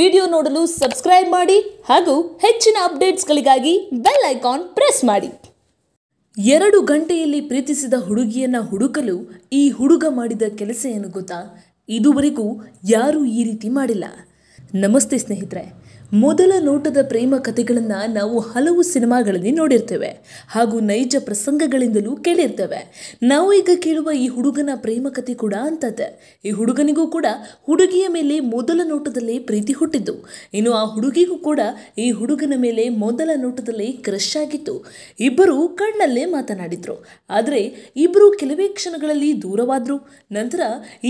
video ನೋಡಲು subscribe ಮಾಡಿ ಹಾಗೂ ಹೆಚ್ಚಿನ ಅಪ್ಡೇಟ್ಸ್ಗಳಿಗಾಗಿ ಬೆಲ್ ಐಕಾನ್ ಪ್ರೆಸ್ ಮಾಡಿ ಎರಡು ಗಂಟೆಯಲ್ಲಿ ಪ್ರೀತಿಸಿದ ಹುಡುಗಿಯನ್ನು ಹುಡುಕಲು ಈ ಹುಡುಗ ಮಾಡಿದ ಕೆಲಸ ಏನು ಗೊತ್ತಾ ಇದುವರೆಗೂ ಯಾರೂ ಈ ರೀತಿ ಮಾಡಿಲ್ಲ ನಮಸ್ತೆ ಸ್ನೇಹಿತರೆ ಮೊದಲ ನೋಟದ ಪ್ರೇಮ ಕಥೆಗಳನ್ನು ನಾವು ಹಲವು ಸಿನಿಮಾಗಳಲ್ಲಿ ನೋಡಿರ್ತೇವೆ ಹಾಗೂ ನೈಜ ಪ್ರಸಂಗಗಳಿಂದಲೂ ಕೇಳಿರ್ತೇವೆ ನಾವು ಈಗ ಕೇಳುವ ಈ ಹುಡುಗನ ಪ್ರೇಮ ಕಥೆ ಕೂಡ ಅಂತದ್ದೆ ಈ ಹುಡುಗನಿಗೂ ಕೂಡ ಹುಡುಗಿಯ ಮೇಲೆ ಮೊದಲ ನೋಟದಲ್ಲಿ ಪ್ರೀತಿ ಹುಟ್ಟಿದ್ದು ಇನ್ನು ಆ ಹುಡುಗಿಗೂ ಕೂಡ ಈ ಹುಡುಗನ ಮೇಲೆ ಮೊದಲ ನೋಟದಲ್ಲಿ ಕ್ರಶ್ ಆಗಿತ್ತು ಇಬ್ಬರು ಕಣ್ಣಲ್ಲೇ ಮಾತನಾಡಿದ್ರು ಆದರೆ ಇಬ್ಬರು ಕೆಲವೇ ಕ್ಷಣಗಳಲ್ಲಿ ದೂರವಾದ್ರು ನಂತರ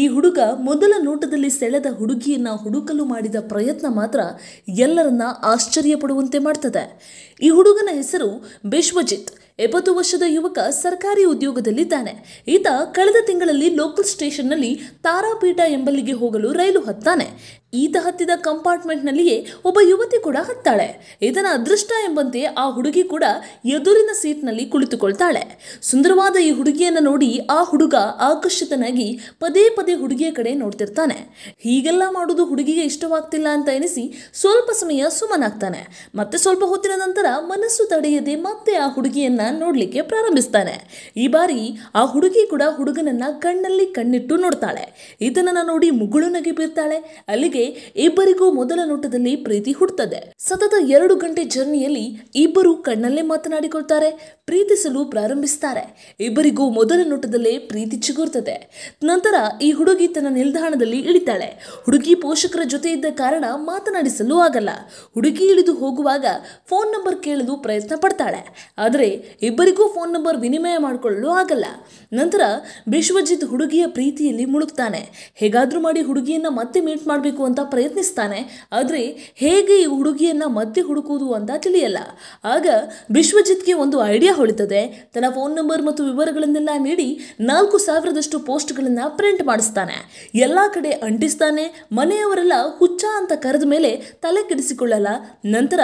ಈ ಹುಡುಗ ಮೊದಲ ನೋಟದಲ್ಲಿ ಸೆಳೆದ ಹುಡುಗಿಯನ್ನ ಹುಡುಕಲು ಮಾಡಿದ ಪ್ರಯತ್ನ ಮಾತ್ರ ಎಲ್ಲ ಎಲ್ಲರನ್ನ ಆಶ್ಚರ್ಯ ಪಡುವಂತೆ ಮಾಡ್ತದೆ ಈ ಹುಡುಗನ ಹೆಸರು ಬಿಶ್ವಜಿತ್ ಎಪ್ಪತ್ತು ವರ್ಷದ ಯುವಕ ಸರ್ಕಾರಿ ಉದ್ಯೋಗದಲ್ಲಿದ್ದಾನೆ ಈತ ಕಳೆದ ತಿಂಗಳಲ್ಲಿ ಲೋಕಲ್ ಸ್ಟೇಷನ್ನಲ್ಲಿ ತಾರಾಪೀಠ ಎಂಬಲ್ಲಿಗೆ ಹೋಗಲು ರೈಲು ಹತ್ತಾನೆ ಈತ ಹತ್ತಿದ ಕಂಪಾರ್ಟ್ಮೆಂಟ್ನಲ್ಲಿಯೇ ಒಬ್ಬ ಯುವತಿ ಕೂಡ ಹತ್ತಾಳೆ ಇದನ ಅದೃಷ್ಟ ಎಂಬಂತೆ ಆ ಹುಡುಗಿ ಕೂಡ ಎದುರಿನ ಸೀಟ್ನಲ್ಲಿ ಕುಳಿತುಕೊಳ್ತಾಳೆ ಸುಂದರವಾದ ಈ ಹುಡುಗಿಯನ್ನ ನೋಡಿ ಆ ಹುಡುಗ ಆಕರ್ಷಿತನಾಗಿ ಪದೇ ಪದೇ ಹುಡುಗಿಯ ಕಡೆ ನೋಡ್ತಿರ್ತಾನೆ ಹೀಗೆಲ್ಲ ಮಾಡೋದು ಹುಡುಗಿಗೆ ಇಷ್ಟವಾಗ್ತಿಲ್ಲ ಅಂತ ಎನಿಸಿ ಸ್ವಲ್ಪ ಸಮಯ ಸುಮ್ಮನಾಗ್ತಾನೆ ಮತ್ತೆ ಸ್ವಲ್ಪ ಹೊತ್ತಿನ ನಂತರ ಮನಸ್ಸು ತಡೆಯದೆ ಮತ್ತೆ ಆ ಹುಡುಗಿಯನ್ನ ನೋಡಲಿಕ್ಕೆ ಪ್ರಾರಂಭಿಸ್ತಾನೆ ಈ ಬಾರಿ ಆ ಹುಡುಗಿ ಕೂಡ ಹುಡುಗನನ್ನ ಕಣ್ಣಲ್ಲಿ ಕಣ್ಣಿಟ್ಟು ನೋಡ್ತಾಳೆ ಈತನನ್ನ ನೋಡಿ ಮುಗುಳು ನಗೆ ಬೀರ್ತಾಳೆ ಅಲ್ಲಿಗೆ ಇಬ್ಬರಿಗೂ ಮೊದಲ ನೋಟದಲ್ಲಿ ಪ್ರೀತಿ ಹುಟ್ಟುತ್ತದೆ ಸತತ ಎರಡು ಗಂಟೆ ಜರ್ನಿಯಲ್ಲಿ ಇಬ್ಬರು ಕಣ್ಣಲ್ಲೇ ಮಾತನಾಡಿಕೊಳ್ತಾರೆ ಪ್ರೀತಿಸಲು ಪ್ರಾರಂಭಿಸ್ತಾರೆ ಇಬ್ಬರಿಗೂ ಮೊದಲ ನೋಟದಲ್ಲೇ ಪ್ರೀತಿ ಚಿಗುರ್ತದೆ ನಂತರ ಈ ಹುಡುಗಿ ತನ್ನ ನಿಲ್ದಾಣದಲ್ಲಿ ಇಳಿತಾಳೆ ಹುಡುಗಿ ಪೋಷಕರ ಜೊತೆ ಇದ್ದ ಕಾರಣ ಮಾತನಾಡಿಸಲು ಆಗಲ್ಲ ಹುಡುಗಿ ಇಳಿದು ಹೋಗುವಾಗ ಫೋನ್ ನಂಬರ್ ಕೇಳಲು ಪ್ರಯತ್ನ ಪಡ್ತಾಳೆ ಆದರೆ ಇಬ್ಬರಿಗೂ ಫೋನ್ ನಂಬರ್ ವಿನಿಮಯ ಮಾಡಿಕೊಳ್ಳಲು ಆಗಲ್ಲ ನಂತರ ವಿಶ್ವಜಿತ್ ಹುಡುಗಿಯ ಪ್ರೀತಿಯಲ್ಲಿ ಮುಳುಗ್ತಾನೆ ಹೇಗಾದ್ರೂ ಮಾಡಿ ಹುಡುಗಿಯನ್ನ ಮತ್ತೆ ಮೀಟ್ ಮಾಡಬೇಕು ಅಂತ ಅಂತ ಪ್ರಯತ್ನಿಸ್ತಾನೆ ಆದರೆ ಹೇಗೆ ಈ ಹುಡುಗಿಯನ್ನು ಮತ್ತೆ ಹುಡುಕುವುದು ಅಂತ ತಿಳಿಯಲ್ಲ ಆಗ ವಿಶ್ವಜಿತ್ಗೆ ಒಂದು ಐಡಿಯಾ ಹೊಳಿತದೆ ತನ್ನ ಫೋನ್ ನಂಬರ್ ಮತ್ತು ವಿವರಗಳನ್ನೆಲ್ಲ ನೀಡಿ ನಾಲ್ಕು ಸಾವಿರದಷ್ಟು ಪೋಸ್ಟ್ಗಳನ್ನು ಪ್ರಿಂಟ್ ಮಾಡಿಸ್ತಾನೆ ಎಲ್ಲ ಕಡೆ ಅಂಟಿಸ್ತಾನೆ ಮನೆಯವರೆಲ್ಲ ಹುಚ್ಚ ಅಂತ ಕರೆದ ಮೇಲೆ ತಲೆ ಕೆಡಿಸಿಕೊಳ್ಳಲ್ಲ ನಂತರ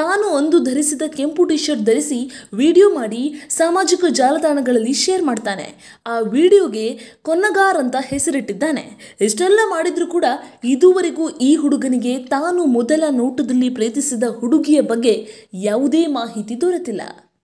ತಾನು ಒಂದು ಧರಿಸಿದ ಕೆಂಪು ಟಿ ಶರ್ಟ್ ಧರಿಸಿ ವಿಡಿಯೋ ಮಾಡಿ ಸಾಮಾಜಿಕ ಜಾಲತಾಣಗಳಲ್ಲಿ ಶೇರ್ ಮಾಡ್ತಾನೆ ಆ ವಿಡಿಯೋಗೆ ಕೊನ್ನಗಾರ್ ಅಂತ ಹೆಸರಿಟ್ಟಿದ್ದಾನೆ ಇಷ್ಟೆಲ್ಲ ಮಾಡಿದ್ರೂ ಕೂಡ ಇದುವರೆಗೆ ಇದುವರೆಗೂ ಈ ಹುಡುಗನಿಗೆ ತಾನು ಮೊದಲ ನೋಟದಲ್ಲಿ ಪ್ರೀತಿಸಿದ ಹುಡುಗಿಯ ಬಗ್ಗೆ ಯಾವುದೇ ಮಾಹಿತಿ ದೊರೆತಿಲ್ಲ